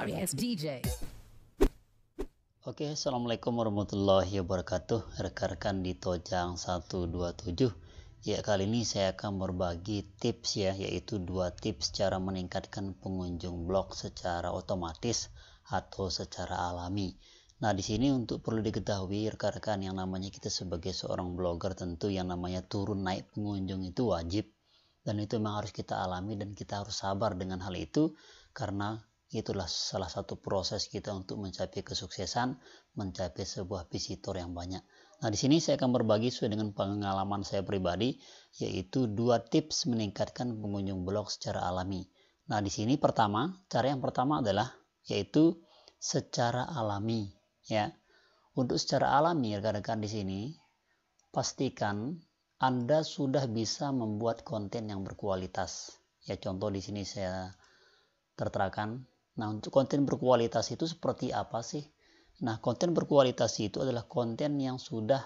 DJ. Oke, okay, Assalamualaikum warahmatullahi wabarakatuh Rekan-rekan di Tojang 127 Ya, kali ini saya akan berbagi tips ya Yaitu dua tips cara meningkatkan pengunjung blog secara otomatis atau secara alami Nah, di sini untuk perlu diketahui rekan-rekan yang namanya kita sebagai seorang blogger tentu yang namanya turun naik pengunjung itu wajib dan itu memang harus kita alami dan kita harus sabar dengan hal itu karena itulah salah satu proses kita untuk mencapai kesuksesan, mencapai sebuah visitor yang banyak. Nah, di sini saya akan berbagi sesuai dengan pengalaman saya pribadi, yaitu dua tips meningkatkan pengunjung blog secara alami. Nah, di sini pertama, cara yang pertama adalah yaitu secara alami, ya. Untuk secara alami rekan-rekan di sini, pastikan Anda sudah bisa membuat konten yang berkualitas. Ya, contoh di sini saya terterakan Nah, untuk konten berkualitas itu seperti apa sih? Nah, konten berkualitas itu adalah konten yang sudah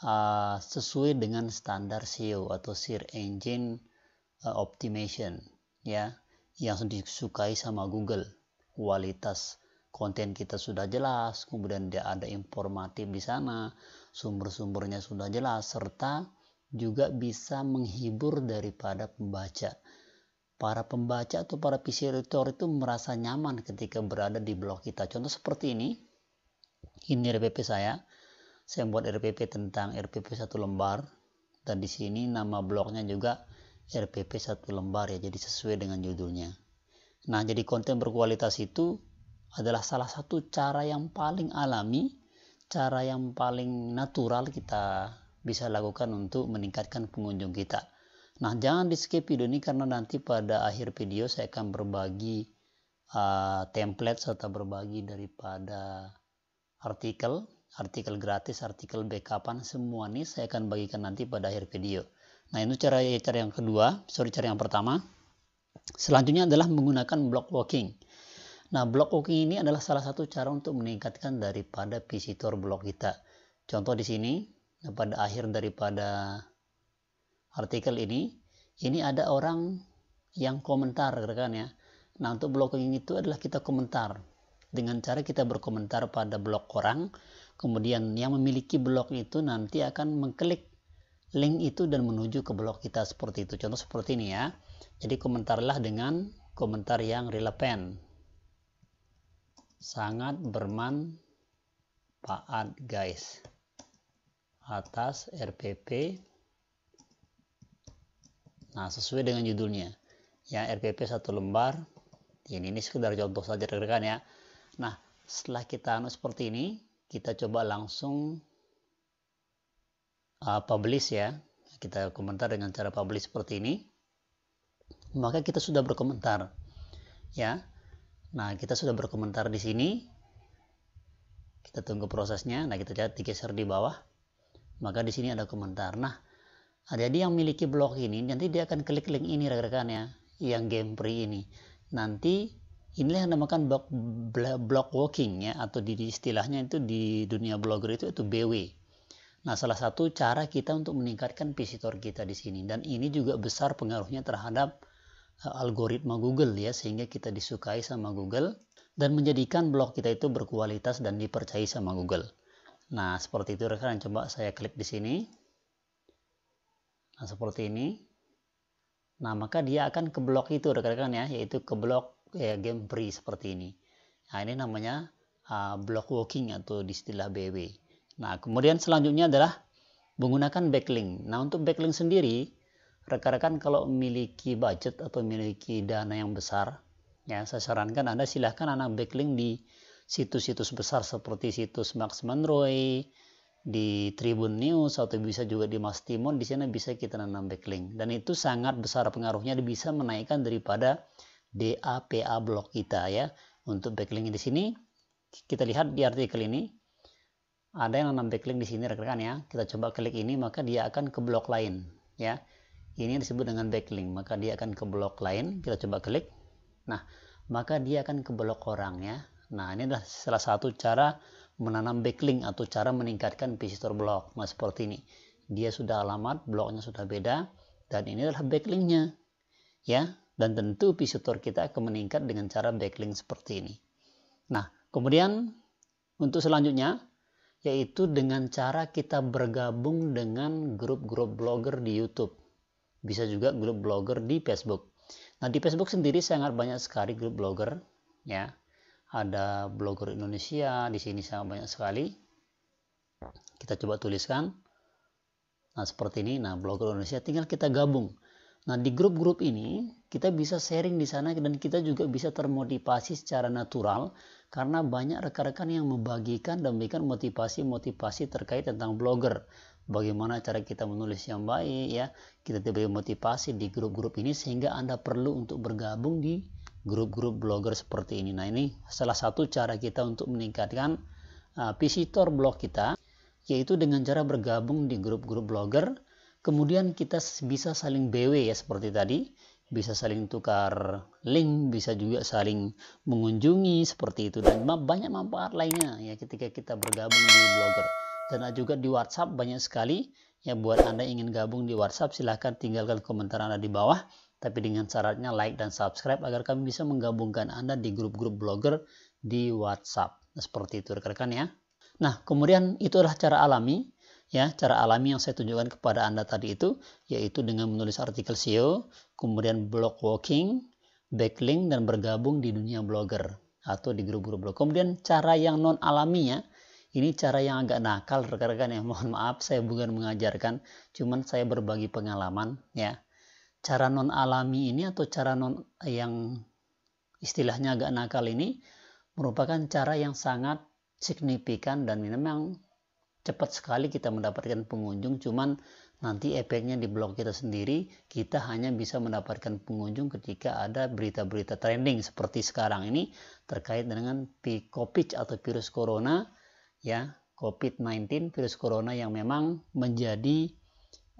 uh, sesuai dengan standar SEO atau Search Engine uh, Optimization, ya, yang disukai sama Google. Kualitas konten kita sudah jelas, kemudian dia ada informatif di sana, sumber-sumbernya sudah jelas, serta juga bisa menghibur daripada pembaca para pembaca atau para PC visitor itu merasa nyaman ketika berada di blog kita. Contoh seperti ini, ini RPP saya. Saya membuat RPP tentang RPP satu lembar dan di sini nama blognya juga RPP satu lembar ya, jadi sesuai dengan judulnya. Nah, jadi konten berkualitas itu adalah salah satu cara yang paling alami, cara yang paling natural kita bisa lakukan untuk meningkatkan pengunjung kita. Nah, jangan di skip video ini karena nanti pada akhir video saya akan berbagi uh, template serta berbagi daripada artikel, artikel gratis, artikel backupan semua ini saya akan bagikan nanti pada akhir video. Nah, itu cara cara yang kedua, sorry cara yang pertama. Selanjutnya adalah menggunakan block walking. Nah, block walking ini adalah salah satu cara untuk meningkatkan daripada visitor blog kita. Contoh di sini, nah, pada akhir daripada artikel ini, ini ada orang yang komentar rekan ya. Nah untuk blogging itu adalah kita komentar dengan cara kita berkomentar pada blog orang, kemudian yang memiliki blog itu nanti akan mengklik link itu dan menuju ke blog kita seperti itu. Contoh seperti ini ya. Jadi komentarlah dengan komentar yang relevan. Sangat bermanfaat guys atas RPP Nah, sesuai dengan judulnya. Ya, RPP satu lembar. Ini, ya, ini sekedar contoh saja rekan ya. Nah, setelah kita anu seperti ini, kita coba langsung uh, publish ya. Kita komentar dengan cara publish seperti ini. Maka kita sudah berkomentar. Ya. Nah, kita sudah berkomentar di sini. Kita tunggu prosesnya. Nah, kita lihat digeser di bawah. Maka di sini ada komentar. Nah, Nah, jadi yang memiliki blog ini nanti dia akan klik link ini rekan-rekan ya, yang game free ini. Nanti inilah yang namakan blog, blog walking ya atau di istilahnya itu di dunia blogger itu itu BW. Nah, salah satu cara kita untuk meningkatkan visitor kita di sini dan ini juga besar pengaruhnya terhadap eh, algoritma Google ya sehingga kita disukai sama Google dan menjadikan blog kita itu berkualitas dan dipercayai sama Google. Nah, seperti itu rekan coba saya klik di sini. Nah, seperti ini. Nah, maka dia akan ke blok itu rekan-rekan ya, yaitu ke blok ya, game free seperti ini. Nah, ini namanya uh, block walking atau di istilah BW. Nah, kemudian selanjutnya adalah menggunakan backlink. Nah, untuk backlink sendiri, rekan-rekan kalau memiliki budget atau memiliki dana yang besar, ya saya sarankan Anda silahkan anak backlink di situs-situs besar seperti situs Max Monroe, di Tribun News atau bisa juga di Mas Timon di sana bisa kita nanam backlink dan itu sangat besar pengaruhnya bisa menaikkan daripada DAPA blog kita ya untuk backlink di sini kita lihat di artikel ini ada yang nanam backlink di sini rekan-rekan ya kita coba klik ini maka dia akan ke blog lain ya ini disebut dengan backlink maka dia akan ke blog lain kita coba klik nah maka dia akan ke blog orang ya nah ini adalah salah satu cara menanam backlink atau cara meningkatkan visitor blog. Nah, seperti ini. Dia sudah alamat, blognya sudah beda, dan ini adalah backlinknya. Ya, dan tentu visitor kita akan meningkat dengan cara backlink seperti ini. Nah, kemudian untuk selanjutnya, yaitu dengan cara kita bergabung dengan grup-grup blogger di YouTube. Bisa juga grup blogger di Facebook. Nah, di Facebook sendiri sangat banyak sekali grup blogger, ya ada blogger Indonesia di sini sangat banyak sekali kita coba tuliskan nah seperti ini nah blogger Indonesia tinggal kita gabung nah di grup-grup ini kita bisa sharing di sana dan kita juga bisa termotivasi secara natural karena banyak rekan-rekan yang membagikan dan memberikan motivasi-motivasi terkait tentang blogger bagaimana cara kita menulis yang baik ya kita diberi motivasi di grup-grup ini sehingga anda perlu untuk bergabung di grup-grup blogger seperti ini. Nah, ini salah satu cara kita untuk meningkatkan uh, visitor blog kita, yaitu dengan cara bergabung di grup-grup blogger. Kemudian kita bisa saling BW ya seperti tadi, bisa saling tukar link, bisa juga saling mengunjungi seperti itu dan banyak manfaat lainnya ya ketika kita bergabung di blogger. Dan juga di WhatsApp banyak sekali ya buat Anda ingin gabung di WhatsApp silahkan tinggalkan komentar Anda di bawah tapi dengan syaratnya like dan subscribe agar kami bisa menggabungkan Anda di grup-grup blogger di WhatsApp. Nah, seperti itu rekan-rekan ya. Nah, kemudian itu adalah cara alami ya, cara alami yang saya tunjukkan kepada Anda tadi itu yaitu dengan menulis artikel SEO, kemudian blog walking, backlink dan bergabung di dunia blogger atau di grup-grup blog. Kemudian cara yang non alami ya, ini cara yang agak nakal rekan-rekan ya. Mohon maaf saya bukan mengajarkan, cuman saya berbagi pengalaman ya cara non alami ini atau cara non yang istilahnya agak nakal ini merupakan cara yang sangat signifikan dan memang cepat sekali kita mendapatkan pengunjung cuman nanti efeknya di blog kita sendiri kita hanya bisa mendapatkan pengunjung ketika ada berita-berita trending seperti sekarang ini terkait dengan COVID atau virus corona ya COVID-19 virus corona yang memang menjadi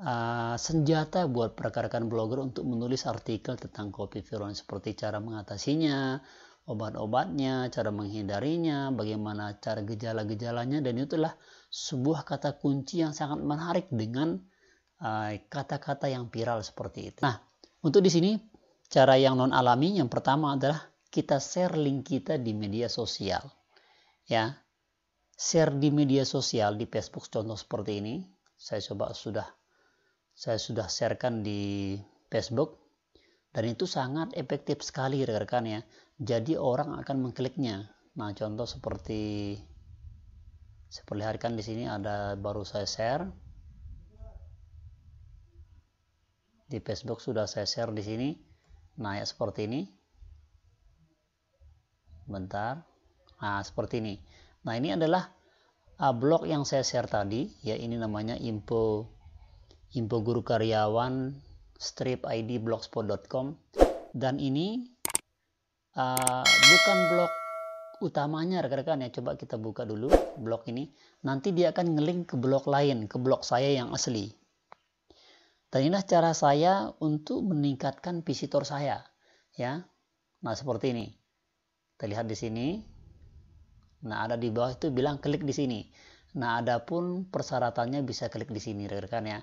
uh, senjata buat rekan-rekan blogger untuk menulis artikel tentang kopi viral seperti cara mengatasinya, obat-obatnya, cara menghindarinya, bagaimana cara gejala-gejalanya dan itu adalah sebuah kata kunci yang sangat menarik dengan eh, kata-kata uh, yang viral seperti itu. Nah, untuk di sini cara yang non alami yang pertama adalah kita share link kita di media sosial. Ya. Share di media sosial di Facebook contoh seperti ini. Saya coba sudah saya sudah sharekan di Facebook dan itu sangat efektif sekali rekan-rekan ya jadi orang akan mengkliknya nah contoh seperti seperti di sini ada baru saya share di Facebook sudah saya share di sini Nah, ya seperti ini bentar nah seperti ini nah ini adalah ah, blog yang saya share tadi ya ini namanya info info guru karyawan strip id blogspot.com dan ini uh, bukan blog utamanya rekan-rekan ya coba kita buka dulu blog ini nanti dia akan ngelink ke blog lain ke blog saya yang asli dan inilah cara saya untuk meningkatkan visitor saya ya nah seperti ini terlihat di sini nah ada di bawah itu bilang klik di sini nah adapun persyaratannya bisa klik di sini rekan-rekan ya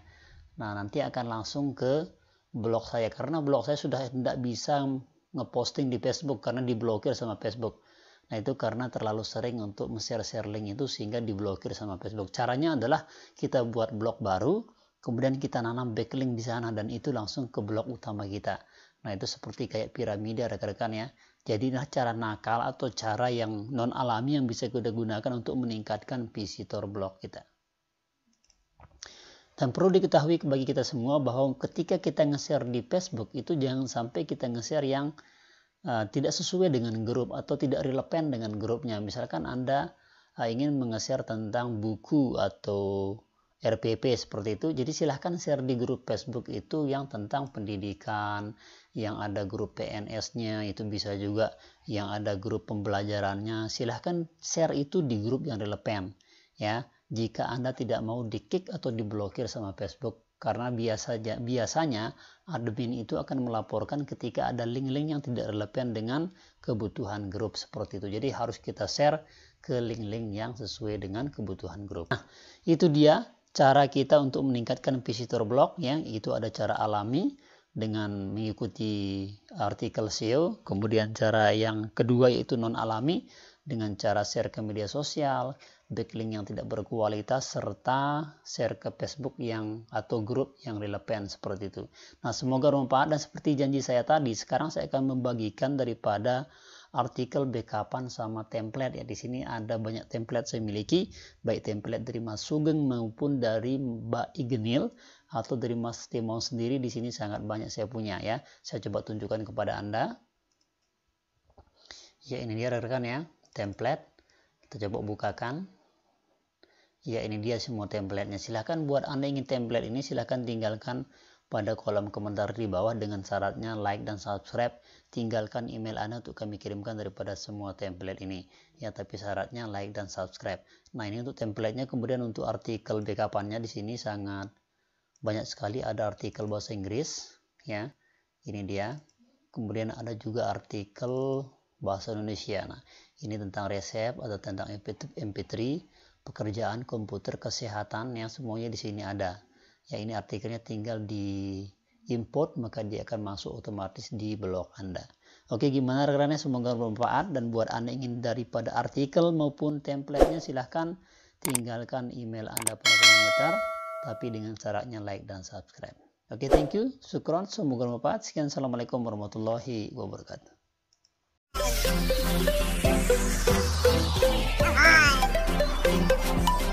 Nah, nanti akan langsung ke blog saya karena blog saya sudah tidak bisa ngeposting di Facebook karena diblokir sama Facebook. Nah, itu karena terlalu sering untuk share-share link itu sehingga diblokir sama Facebook. Caranya adalah kita buat blog baru, kemudian kita nanam backlink di sana dan itu langsung ke blog utama kita. Nah, itu seperti kayak piramida rekan-rekan ya. Jadi nah cara nakal atau cara yang non alami yang bisa kita gunakan untuk meningkatkan visitor blog kita. Dan perlu diketahui bagi kita semua bahwa ketika kita nge-share di Facebook itu jangan sampai kita nge-share yang uh, tidak sesuai dengan grup atau tidak relevan dengan grupnya. Misalkan Anda uh, ingin nge-share tentang buku atau RPP seperti itu. Jadi silahkan share di grup Facebook itu yang tentang pendidikan, yang ada grup PNS-nya itu bisa juga, yang ada grup pembelajarannya. Silahkan share itu di grup yang relevan, ya jika Anda tidak mau dikick atau diblokir sama Facebook karena biasanya, biasanya admin itu akan melaporkan ketika ada link-link yang tidak relevan dengan kebutuhan grup seperti itu. Jadi harus kita share ke link-link yang sesuai dengan kebutuhan grup. Nah, itu dia cara kita untuk meningkatkan visitor blog yang itu ada cara alami dengan mengikuti artikel SEO. Kemudian cara yang kedua yaitu non alami dengan cara share ke media sosial, backlink yang tidak berkualitas serta share ke Facebook yang atau grup yang relevan seperti itu. Nah, semoga bermanfaat dan seperti janji saya tadi, sekarang saya akan membagikan daripada artikel backupan sama template ya. Di sini ada banyak template saya miliki, baik template dari Mas Sugeng maupun dari Mbak Igenil atau dari Mas Timon sendiri di sini sangat banyak saya punya ya. Saya coba tunjukkan kepada Anda. Ya, ini dia rekan ya, template. Kita coba bukakan ya ini dia semua templatenya silahkan buat anda ingin template ini silahkan tinggalkan pada kolom komentar di bawah dengan syaratnya like dan subscribe tinggalkan email anda untuk kami kirimkan daripada semua template ini ya tapi syaratnya like dan subscribe nah ini untuk templatenya kemudian untuk artikel backupannya di sini sangat banyak sekali ada artikel bahasa Inggris ya ini dia kemudian ada juga artikel bahasa Indonesia nah ini tentang resep atau tentang MP3 pekerjaan, komputer, kesehatan yang semuanya di sini ada. Ya ini artikelnya tinggal di import maka dia akan masuk otomatis di blog Anda. Oke, gimana rekannya? Semoga bermanfaat dan buat Anda ingin daripada artikel maupun template-nya silahkan tinggalkan email Anda pada komentar tapi dengan syaratnya like dan subscribe. Oke, thank you. Syukron, semoga bermanfaat. Sekian, Assalamualaikum warahmatullahi wabarakatuh. Thank you.